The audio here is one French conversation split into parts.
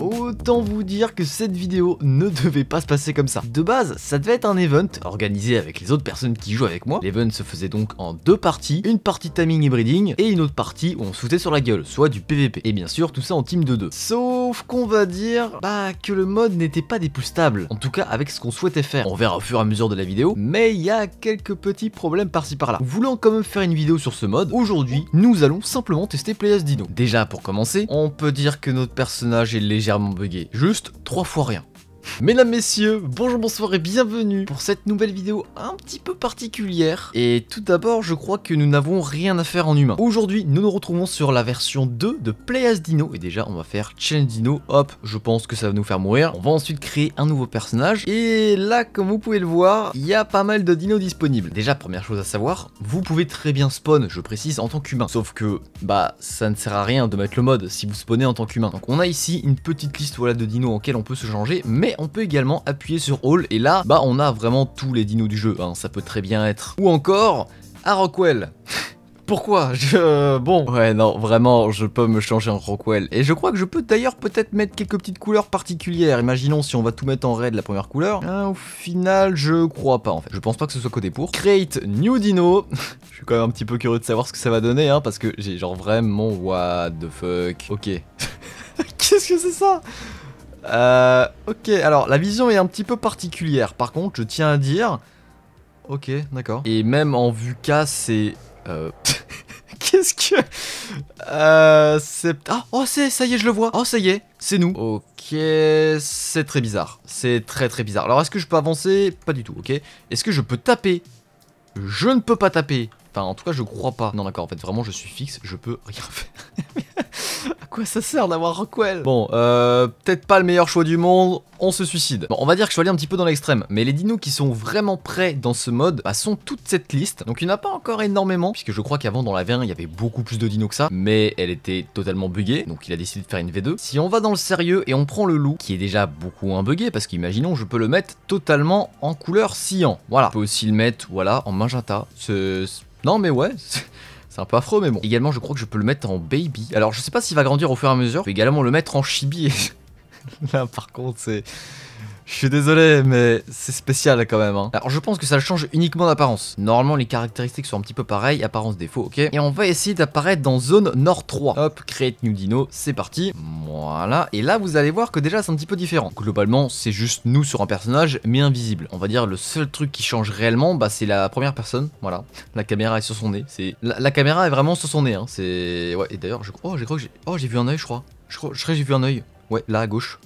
Autant vous dire que cette vidéo ne devait pas se passer comme ça. De base, ça devait être un event organisé avec les autres personnes qui jouent avec moi. L'event se faisait donc en deux parties, une partie timing et breeding et une autre partie où on foutait sur la gueule, soit du PVP. Et bien sûr, tout ça en team de deux. Sauf qu'on va dire bah, que le mode n'était pas des plus en tout cas avec ce qu'on souhaitait faire. On verra au fur et à mesure de la vidéo, mais il y a quelques petits problèmes par-ci par-là. Voulant quand même faire une vidéo sur ce mode, aujourd'hui, nous allons simplement tester Playas Dino. Déjà pour commencer, on peut dire que notre personnage est légèrement légèrement Juste trois fois rien. Mesdames, messieurs, bonjour, bonsoir et bienvenue pour cette nouvelle vidéo un petit peu particulière. Et tout d'abord, je crois que nous n'avons rien à faire en humain. Aujourd'hui, nous nous retrouvons sur la version 2 de Play as Dino. Et déjà, on va faire Challenge Dino. Hop, je pense que ça va nous faire mourir. On va ensuite créer un nouveau personnage. Et là, comme vous pouvez le voir, il y a pas mal de dinos disponibles. Déjà, première chose à savoir, vous pouvez très bien spawn, je précise, en tant qu'humain. Sauf que, bah, ça ne sert à rien de mettre le mode si vous spawnez en tant qu'humain. Donc on a ici une petite liste voilà, de dinos en on peut se changer, mais on peut également appuyer sur All et là, bah on a vraiment tous les dinos du jeu, hein, ça peut très bien être. Ou encore, à Rockwell pourquoi Je... Euh, bon... Ouais, non, vraiment, je peux me changer en Rockwell. Et je crois que je peux d'ailleurs peut-être mettre quelques petites couleurs particulières. Imaginons si on va tout mettre en raid la première couleur. Ah, au final, je crois pas, en fait. Je pense pas que ce soit codé pour. Create new dino. je suis quand même un petit peu curieux de savoir ce que ça va donner, hein, parce que j'ai genre vraiment... What the fuck Ok. Qu'est-ce que c'est ça euh, ok, alors la vision est un petit peu particulière. Par contre, je tiens à dire. Ok, d'accord. Et même en vue cas, c'est. Euh... Qu'est-ce que. Euh, c'est. Ah, oh, c'est, ça y est, je le vois. Oh, ça y est, c'est nous. Ok, c'est très bizarre. C'est très très bizarre. Alors, est-ce que je peux avancer Pas du tout, ok. Est-ce que je peux taper Je ne peux pas taper. Enfin, en tout cas, je crois pas. Non, d'accord, en fait, vraiment, je suis fixe, je peux rien faire quoi ça sert d'avoir Rockwell Bon, euh, peut-être pas le meilleur choix du monde, on se suicide. Bon, on va dire que je suis allé un petit peu dans l'extrême, mais les dinos qui sont vraiment prêts dans ce mode bah, sont toute cette liste. Donc il n'y en a pas encore énormément, puisque je crois qu'avant dans la V1, il y avait beaucoup plus de dinos que ça, mais elle était totalement buggée, donc il a décidé de faire une V2. Si on va dans le sérieux et on prend le loup, qui est déjà beaucoup un buggé, parce qu'imaginons, je peux le mettre totalement en couleur cyan. Voilà. Je peux aussi le mettre, voilà, en magenta. Non mais ouais, C'est un peu affreux, mais bon. Également, je crois que je peux le mettre en baby. Alors, je sais pas s'il va grandir au fur et à mesure. Je peux également le mettre en chibi. Là, par contre, c'est... Je suis désolé, mais c'est spécial quand même. Hein. Alors, je pense que ça change uniquement d'apparence. Normalement, les caractéristiques sont un petit peu pareilles, apparence défaut, ok Et on va essayer d'apparaître dans zone Nord 3. Hop, create new dino, c'est parti. Voilà, et là, vous allez voir que déjà, c'est un petit peu différent. Globalement, c'est juste nous sur un personnage, mais invisible. On va dire, le seul truc qui change réellement, bah, c'est la première personne, voilà. La caméra est sur son nez, c'est... La, caméra est vraiment sur son nez, hein. c'est... Ouais, et d'ailleurs, je... Oh, j'ai cru que j'ai... Oh, j'ai vu un œil, je crois. Je, crois... que j'ai vu un oeil. Ouais, là, à gauche.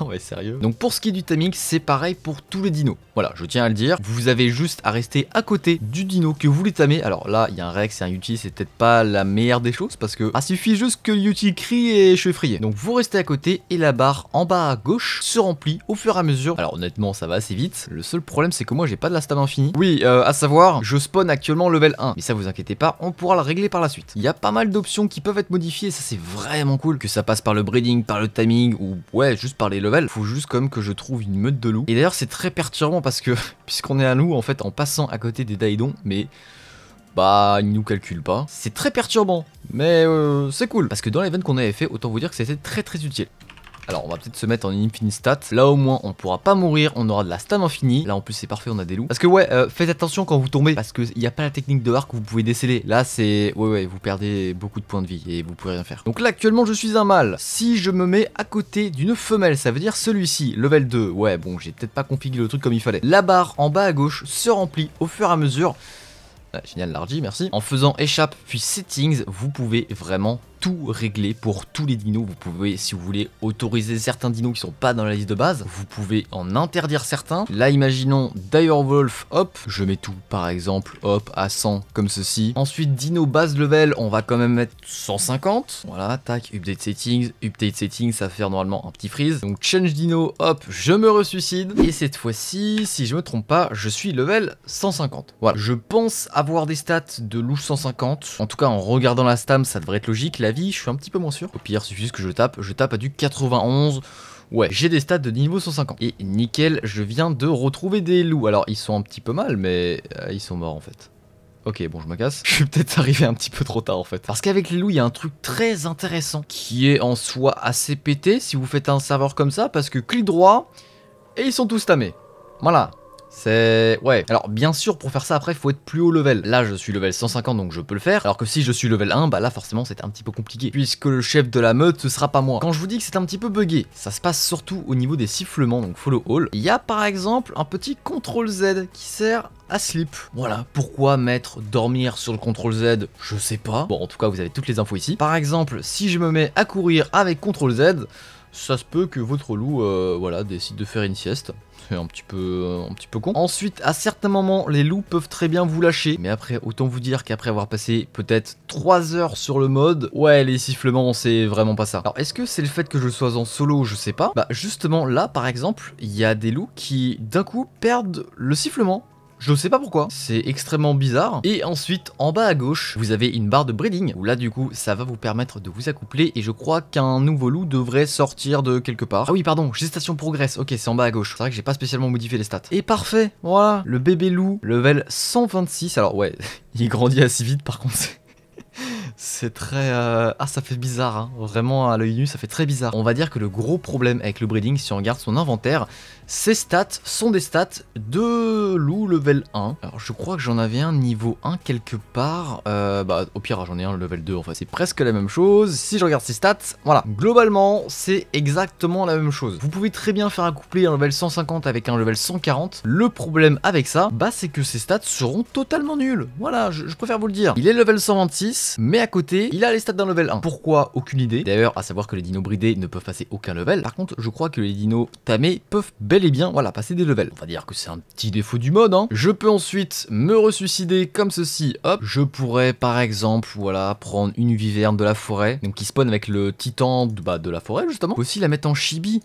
Non mais sérieux Donc pour ce qui est du timing, c'est pareil pour tous les dinos. Voilà, je tiens à le dire. Vous avez juste à rester à côté du dino que vous voulez tamer. Alors là, il y a un Rex et un Yuti, c'est peut-être pas la meilleure des choses parce que ah, suffit juste que Yuti crie et je suis Donc vous restez à côté et la barre en bas à gauche se remplit au fur et à mesure. Alors honnêtement, ça va assez vite. Le seul problème, c'est que moi, j'ai pas de la stam infinie. Oui, euh, à savoir, je spawn actuellement level 1. Mais ça, vous inquiétez pas, on pourra le régler par la suite. Il y a pas mal d'options qui peuvent être modifiées. Ça, c'est vraiment cool que ça passe par le breeding, par le timing ou ouais, juste par les levels. Faut juste comme que je trouve une meute de loup. Et d'ailleurs, c'est très perturbant parce que, puisqu'on est à nous, en fait, en passant à côté des daidon, mais bah il nous calcule pas. C'est très perturbant, mais euh, c'est cool, parce que dans l'event qu'on avait fait, autant vous dire que c'était très très utile. Alors on va peut-être se mettre en infinite stat. Là au moins on pourra pas mourir, on aura de la stam infinie. Là en plus c'est parfait, on a des loups. Parce que ouais, euh, faites attention quand vous tombez parce qu'il n'y a pas la technique de arc que vous pouvez déceler. Là c'est... Ouais ouais, vous perdez beaucoup de points de vie et vous pouvez rien faire. Donc là actuellement je suis un mâle. Si je me mets à côté d'une femelle, ça veut dire celui-ci, level 2. Ouais bon j'ai peut-être pas configuré le truc comme il fallait. La barre en bas à gauche se remplit au fur et à mesure. génial Largy, merci. En faisant échappe puis settings, vous pouvez vraiment tout réglé pour tous les dinos. Vous pouvez, si vous voulez, autoriser certains dinos qui sont pas dans la liste de base. Vous pouvez en interdire certains. Là, imaginons wolf hop, je mets tout, par exemple, hop, à 100, comme ceci. Ensuite, dino base level, on va quand même mettre 150. Voilà, tac, update settings, update settings, ça va faire normalement un petit freeze. Donc, change dino, hop, je me ressuscite. Et cette fois-ci, si je me trompe pas, je suis level 150. Voilà, je pense avoir des stats de louche 150. En tout cas, en regardant la stam, ça devrait être logique je suis un petit peu moins sûr. Au pire, suffit que je tape, je tape à du 91. Ouais, j'ai des stats de niveau 150. Et nickel, je viens de retrouver des loups. Alors, ils sont un petit peu mal, mais euh, ils sont morts en fait. Ok, bon, je me casse. Je suis peut-être arrivé un petit peu trop tard en fait. Parce qu'avec les loups, il y a un truc très intéressant qui est en soi assez pété si vous faites un serveur comme ça, parce que clic droit et ils sont tous tamés. Voilà, c'est... Ouais. Alors, bien sûr, pour faire ça, après, il faut être plus haut level. Là, je suis level 150, donc je peux le faire. Alors que si je suis level 1, bah là, forcément, c'est un petit peu compliqué. Puisque le chef de la meute, ce sera pas moi. Quand je vous dis que c'est un petit peu buggé, ça se passe surtout au niveau des sifflements, donc follow all. Il y a, par exemple, un petit CTRL Z qui sert à sleep. Voilà, pourquoi mettre dormir sur le CTRL Z Je sais pas. Bon, en tout cas, vous avez toutes les infos ici. Par exemple, si je me mets à courir avec CTRL Z, ça se peut que votre loup, euh, voilà, décide de faire une sieste un petit peu un petit peu con. Ensuite, à certains moments, les loups peuvent très bien vous lâcher, mais après, autant vous dire qu'après avoir passé peut-être 3 heures sur le mode, ouais, les sifflements, c'est vraiment pas ça. Alors, est-ce que c'est le fait que je sois en solo, je sais pas Bah, justement, là, par exemple, il y a des loups qui, d'un coup, perdent le sifflement. Je sais pas pourquoi, c'est extrêmement bizarre. Et ensuite, en bas à gauche, vous avez une barre de breeding, où là du coup, ça va vous permettre de vous accoupler, et je crois qu'un nouveau loup devrait sortir de quelque part. Ah oui, pardon, gestation progresse, ok, c'est en bas à gauche. C'est vrai que j'ai pas spécialement modifié les stats. Et parfait, voilà, le bébé loup, level 126, alors ouais, il grandit assez vite par contre, c'est très... Euh, ah, ça fait bizarre, hein. vraiment à l'œil nu, ça fait très bizarre. On va dire que le gros problème avec le breeding, si on regarde son inventaire, ces stats sont des stats de loup level 1. Alors je crois que j'en avais un niveau 1 quelque part. Euh, bah au pire j'en ai un level 2, enfin c'est presque la même chose. Si je regarde ces stats, voilà. Globalement c'est exactement la même chose. Vous pouvez très bien faire accoupler un level 150 avec un level 140. Le problème avec ça, bah c'est que ces stats seront totalement nuls. Voilà, je, préfère vous le dire. Il est level 126, mais à côté, il a les stats d'un level 1. Pourquoi Aucune idée. D'ailleurs, à savoir que les dinos bridés ne peuvent passer aucun level. Par contre, je crois que les dinos tamés peuvent bel et eh bien voilà, passer des levels. On va dire que c'est un petit défaut du mode, hein. Je peux ensuite me ressusciter comme ceci, hop. Je pourrais par exemple, voilà, prendre une viverne de la forêt, donc qui spawn avec le titan de, bah, la forêt justement. aussi la mettre en chibi.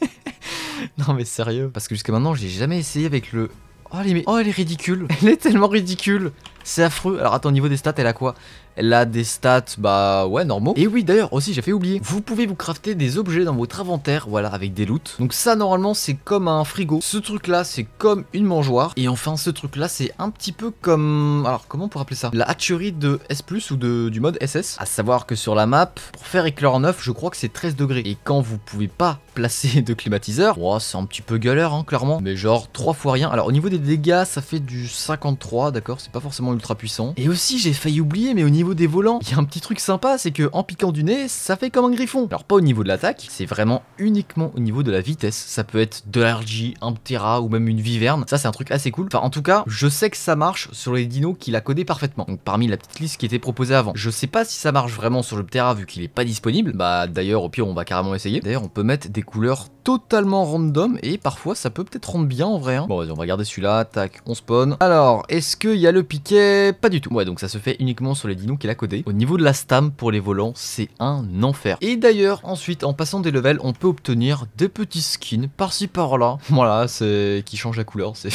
non mais sérieux. Parce que jusqu'à maintenant, j'ai jamais essayé avec le Oh elle, est... oh, elle est ridicule. Elle est tellement ridicule. C'est affreux. Alors attends, au niveau des stats, elle a quoi Elle a des stats, bah ouais, normaux. Et oui, d'ailleurs, aussi, j'ai fait oublier. Vous pouvez vous crafter des objets dans votre inventaire, voilà, avec des loots. Donc ça, normalement, c'est comme un frigo. Ce truc-là, c'est comme une mangeoire. Et enfin, ce truc-là, c'est un petit peu comme... Alors, comment on pourrait appeler ça La hatcherie de S+, ou de, du mode SS. À savoir que sur la map, pour faire éclair en neuf, je crois que c'est 13 degrés. Et quand vous pouvez pas placer de climatiseur, oh, c'est un petit peu galère, hein, clairement. Mais genre, trois fois rien. Alors, au niveau des des dégâts, ça fait du 53, d'accord C'est pas forcément ultra puissant. Et aussi, j'ai failli oublier, mais au niveau des volants, il y a un petit truc sympa, c'est que en piquant du nez, ça fait comme un griffon. Alors pas au niveau de l'attaque, c'est vraiment uniquement au niveau de la vitesse. Ça peut être de l'RG, un Ptera ou même une Viverne. Ça, c'est un truc assez cool. Enfin, en tout cas, je sais que ça marche sur les dinos qu'il a codé parfaitement. Donc parmi la petite liste qui était proposée avant. Je sais pas si ça marche vraiment sur le Ptera vu qu'il est pas disponible. Bah d'ailleurs, au pire, on va carrément essayer. D'ailleurs, on peut mettre des couleurs totalement random et parfois ça peut peut-être rendre bien en vrai. Hein. Bon, vas-y, on va regarder celui-là. Tac, on spawn. Alors, est-ce qu'il y a le piquet Pas du tout. Ouais, donc ça se fait uniquement sur les dinos qu'il a codé. Au niveau de la stam pour les volants, c'est un enfer. Et d'ailleurs, ensuite, en passant des levels, on peut obtenir des petits skins par-ci par-là. Voilà, c'est qui change la couleur. C'est.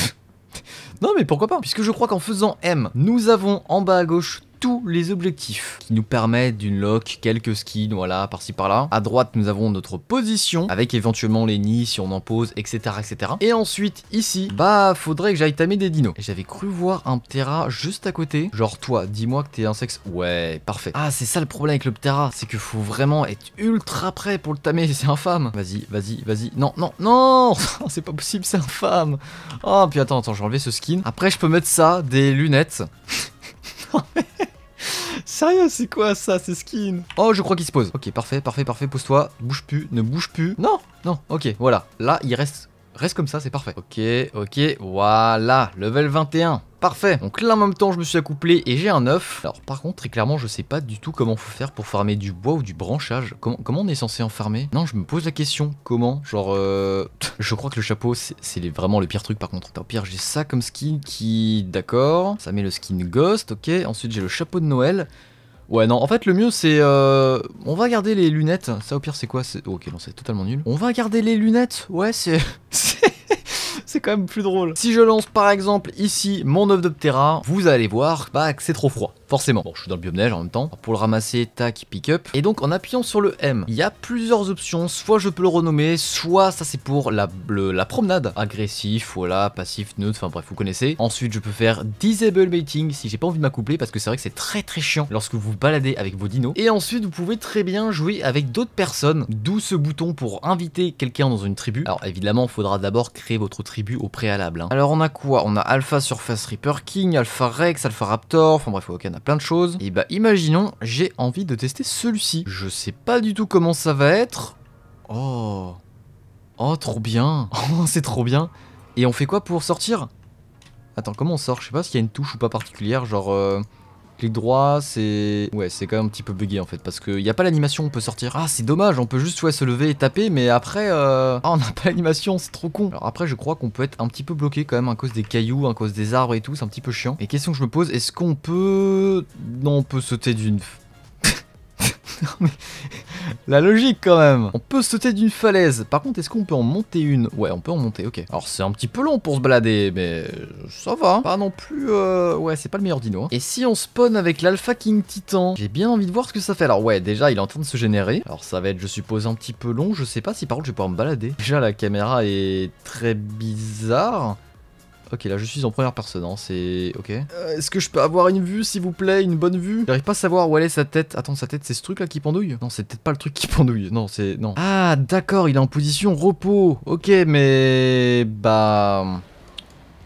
non mais pourquoi pas Puisque je crois qu'en faisant M, nous avons en bas à gauche tous les objectifs qui nous permettent d'une lock, quelques skins, voilà, par-ci par-là. À droite, nous avons notre position avec éventuellement les nids si on en pose, etc. etc. Et ensuite, ici, bah, faudrait que j'aille tamer des dinos. J'avais cru voir un ptera juste à côté. Genre, toi, dis-moi que t'es un sexe. Ouais, parfait. Ah, c'est ça le problème avec le ptera, c'est que faut vraiment être ultra prêt pour le tamer, c'est infâme. Vas-y, vas-y, vas-y. Non, non, non C'est pas possible, c'est infâme. Oh, puis attends, attends, j'ai vais ce skin. Après, je peux mettre ça, des lunettes. sérieux, c'est quoi ça, ces skins Oh, je crois qu'il se pose. Ok, parfait, parfait, parfait, pose-toi. Bouge plus, ne bouge plus. Non, non, ok, voilà. Là, il reste Reste comme ça, c'est parfait. Ok, ok, voilà, level 21. Parfait. Donc là, en même temps, je me suis accouplé et j'ai un œuf. Alors par contre, très clairement, je sais pas du tout comment faut faire pour farmer du bois ou du branchage. Comment, comment on est censé en farmer Non, je me pose la question. Comment Genre, euh... je crois que le chapeau, c'est vraiment le pire truc par contre. Au pire, j'ai ça comme skin qui... D'accord. Ça met le skin ghost, ok. Ensuite, j'ai le chapeau de Noël. Ouais, non, en fait, le mieux, c'est... Euh, on va garder les lunettes. Ça, au pire, c'est quoi c'est Ok, non, c'est totalement nul. On va garder les lunettes. Ouais, c'est... c'est quand même plus drôle. Si je lance, par exemple, ici, mon œuf de vous allez voir bah, que c'est trop froid forcément. Bon, je suis dans le biome neige en même temps. Pour le ramasser, tac, pick up. Et donc, en appuyant sur le M, il y a plusieurs options. Soit je peux le renommer, soit ça c'est pour la, la promenade. Agressif, voilà, passif, neutre, enfin bref, vous connaissez. Ensuite, je peux faire disable mating si j'ai pas envie de m'accoupler parce que c'est vrai que c'est très très chiant lorsque vous baladez avec vos dinos. Et ensuite, vous pouvez très bien jouer avec d'autres personnes, d'où ce bouton pour inviter quelqu'un dans une tribu. Alors évidemment, il faudra d'abord créer votre tribu au préalable. Hein. Alors on a quoi On a Alpha Surface Reaper King, Alpha Rex, Alpha Raptor, enfin bref, ok, on plein de choses. Et bah imaginons, j'ai envie de tester celui-ci. Je sais pas du tout comment ça va être. Oh. Oh, trop bien. Oh, c'est trop bien. Et on fait quoi pour sortir Attends, comment on sort Je sais pas s'il y a une touche ou pas particulière, genre... Euh, Clic droit, c'est... Ouais, c'est quand même un petit peu bugué en fait, parce qu'il n'y a pas l'animation, on peut sortir. Ah, c'est dommage, on peut juste se lever et taper, mais après, euh, ah, on n'a pas l'animation, c'est trop con. Alors après, je crois qu'on peut être un petit peu bloqué quand même à cause des cailloux, à cause des arbres et tout, c'est un petit peu chiant. Et question que je me pose, est-ce qu'on peut... Non, on peut sauter d'une La logique quand même On peut sauter d'une falaise. Par contre, est-ce qu'on peut en monter une Ouais, on peut en monter, ok. Alors c'est un petit peu long pour se balader, mais ça va. Pas non plus... Euh, ouais, c'est pas le meilleur dino. Hein. Et si on spawn avec l'Alpha King Titan J'ai bien envie de voir ce que ça fait. Alors ouais, déjà, il est en train de se générer. Alors ça va être, je suppose, un petit peu long. Je sais pas si par contre je vais pouvoir me balader. Déjà, la caméra est très bizarre. Ok, là je suis en première personne, hein, c'est... Ok. Euh, est-ce que je peux avoir une vue, s'il vous plaît Une bonne vue J'arrive pas à savoir où elle est sa tête. Attends, sa tête, c'est ce truc-là qui pendouille Non, c'est peut-être pas le truc qui pendouille. Non, c'est... Non. Ah, d'accord, il est en position repos. Ok, mais... Bah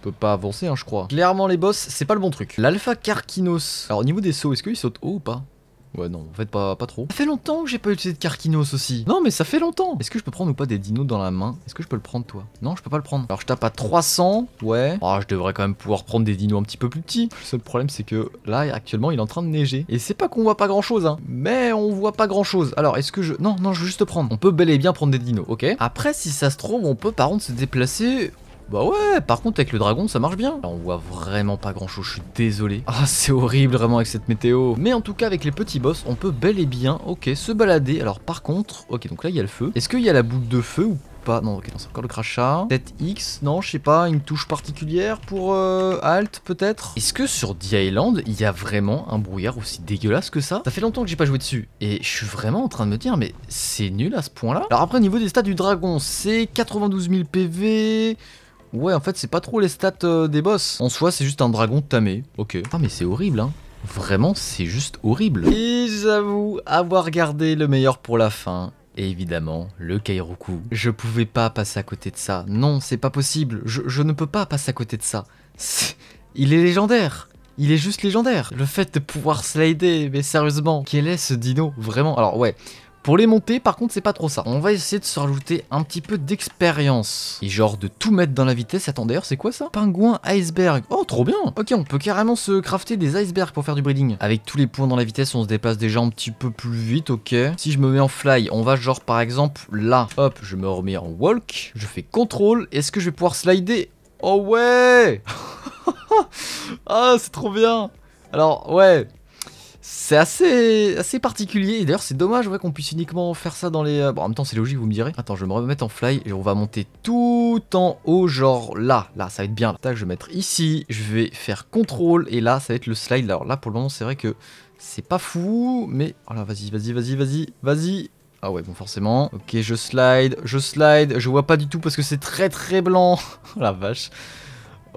peut pas avancer, hein, je crois. Clairement, les boss, c'est pas le bon truc. L'alpha Carquinos. Alors, au niveau des sauts, est-ce qu'il saute haut ou pas Ouais, non, en fait, pas, pas trop. Ça fait longtemps que j'ai pas utilisé de Carquinos aussi. Non, mais ça fait longtemps. Est-ce que je peux prendre ou pas des dinos dans la main Est-ce que je peux le prendre, toi Non, je peux pas le prendre. Alors, je tape à 300. Ouais. oh, je devrais quand même pouvoir prendre des dinos un petit peu plus petits. Le seul problème, c'est que là, actuellement, il est en train de neiger. Et c'est pas qu'on voit pas grand chose, hein. Mais on voit pas grand chose. Alors, est-ce que je. Non, non, je veux juste prendre. On peut bel et bien prendre des dinos, ok Après, si ça se trouve, on peut par contre se déplacer bah ouais, par contre avec le dragon ça marche bien. Là, on voit vraiment pas grand chose, je suis désolé. Ah c'est horrible vraiment avec cette météo. Mais en tout cas avec les petits boss, on peut bel et bien, ok, se balader. Alors par contre, ok donc là il y a le feu. Est-ce qu'il y a la boule de feu ou pas Non ok, c'est encore le crachat. Tête X, non je sais pas, une touche particulière pour euh, Alt peut-être Est-ce que sur The Island, il y a vraiment un brouillard aussi dégueulasse que ça Ça fait longtemps que j'ai pas joué dessus. Et je suis vraiment en train de me dire mais c'est nul à ce point là. Alors après au niveau des stats du dragon, c'est 92 000 PV... Ouais, en fait, c'est pas trop les stats euh, des boss. En soi, c'est juste un dragon tamé. Ok. Ah, mais c'est horrible, hein. Vraiment, c'est juste horrible. Et j'avoue avoir gardé le meilleur pour la fin. Et évidemment, le Kairoku. Je pouvais pas passer à côté de ça. Non, c'est pas possible. Je, ne peux pas passer à côté de ça. Il est légendaire. Il est juste légendaire. Le fait de pouvoir slider, mais sérieusement, quel est ce dino Vraiment, alors ouais, pour les monter, par contre, c'est pas trop ça. On va essayer de se rajouter un petit peu d'expérience. Et genre de tout mettre dans la vitesse. Attends, d'ailleurs, c'est quoi ça Pingouin iceberg. Oh, trop bien Ok, on peut carrément se crafter des icebergs pour faire du breeding. Avec tous les points dans la vitesse, on se déplace déjà un petit peu plus vite, ok. Si je me mets en fly, on va genre par exemple là. Hop, je me remets en walk. Je fais contrôle. Est-ce que je vais pouvoir slider Oh ouais Ah, c'est trop bien Alors, ouais, c'est assez, assez particulier. Et d'ailleurs, c'est dommage vrai qu'on puisse uniquement faire ça dans les. Euh, bon, en même temps, c'est logique, vous me direz. Attends, je vais me remettre en fly et on va monter tout en haut, genre là. Là, ça va être bien. Là. je vais mettre ici. Je vais faire contrôle et là, ça va être le slide. Alors là, pour le moment, c'est vrai que c'est pas fou, mais. Oh là, vas-y, vas-y, vas-y, vas-y, vas-y. Ah ouais, bon, forcément. Ok, je slide, je slide. Je vois pas du tout parce que c'est très très blanc. oh la vache.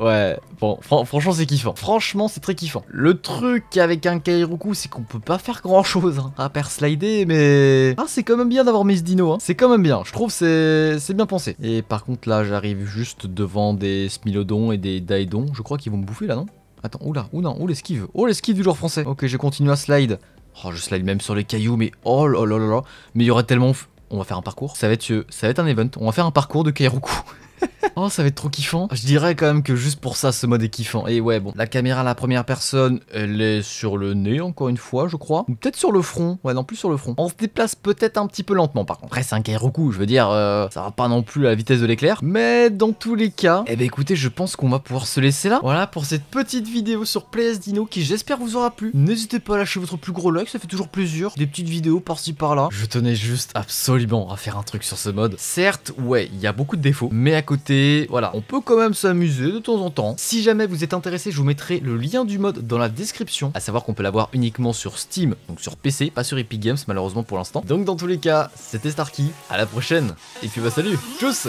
Ouais, bon, franchement c'est kiffant. Franchement c'est très kiffant. Le truc avec un Kairuku c'est qu'on peut pas faire grand chose hein, à per slider mais... Ah c'est quand même bien d'avoir mis ce dino, hein. c'est quand même bien, je trouve c'est bien pensé. Et par contre là j'arrive juste devant des Smilodons et des Daidon je crois qu'ils vont me bouffer là non Attends, là ou non, oh l'esquive, oh l'esquive du joueur français. Ok je continue à slide. Oh je slide même sur les cailloux mais oh là là là là, mais il y aurait tellement... On va faire un parcours, ça va être, ça va être un event, on va faire un parcours de Kairuku. oh, ça va être trop kiffant. Je dirais quand même que juste pour ça, ce mode est kiffant. Et ouais, bon, la caméra, la première personne, elle est sur le nez, encore une fois, je crois. Ou peut-être sur le front. Ouais, non, plus sur le front. On se déplace peut-être un petit peu lentement, par contre. Après, c'est un Kairoku, je veux dire, euh, ça va pas non plus à la vitesse de l'éclair. Mais dans tous les cas, eh ben écoutez, je pense qu'on va pouvoir se laisser là. Voilà pour cette petite vidéo sur PS Dino qui, j'espère, vous aura plu. N'hésitez pas à lâcher votre plus gros like, ça fait toujours plaisir. Des petites vidéos par-ci par-là. Je tenais juste absolument à faire un truc sur ce mode. Certes, ouais, il y a beaucoup de défauts, mais à côté. Voilà, on peut quand même s'amuser de temps en temps. Si jamais vous êtes intéressé, je vous mettrai le lien du mode dans la description, à savoir qu'on peut l'avoir uniquement sur Steam, donc sur PC, pas sur Epic Games malheureusement pour l'instant. Donc dans tous les cas, c'était Starkey, à la prochaine, et puis bah salut, tchuss